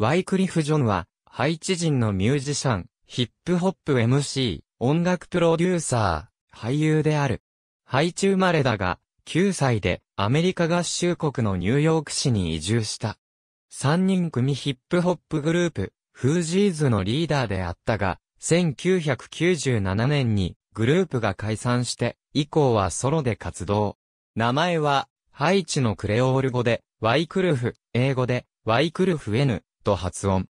ワイクリフ・ジョンは、ハイチ人のミュージシャン、ヒップホップ MC、音楽プロデューサー、俳優である。ハイチ生まれだが、9歳でアメリカ合衆国のニューヨーク市に移住した。3人組ヒップホップグループ、フージーズのリーダーであったが、1997年にグループが解散して、以降はソロで活動。名前は、ハイチのクレオール語で、ワイクルフ、英語で、ワイクルフ N、と発音。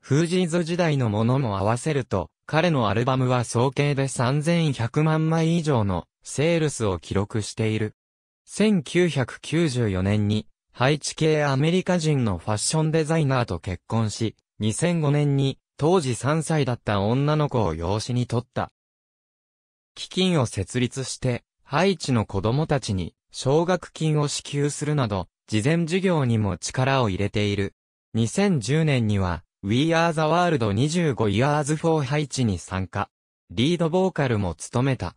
フージーズ時代のものも合わせると、彼のアルバムは総計で3100万枚以上のセールスを記録している。1994年に、ハイチ系アメリカ人のファッションデザイナーと結婚し、2005年に当時3歳だった女の子を養子に取った。基金を設立して、ハイチの子供たちに奨学金を支給するなど、慈善事業にも力を入れている。2010年には、We Are the World 25 Years for ハイチに参加。リードボーカルも務めた。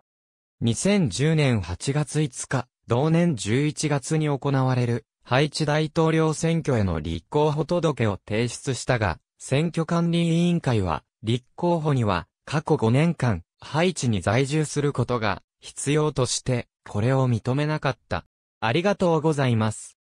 2010年8月5日、同年11月に行われる、ハイチ大統領選挙への立候補届を提出したが、選挙管理委員会は、立候補には、過去5年間、ハイチに在住することが必要として、これを認めなかった。ありがとうございます。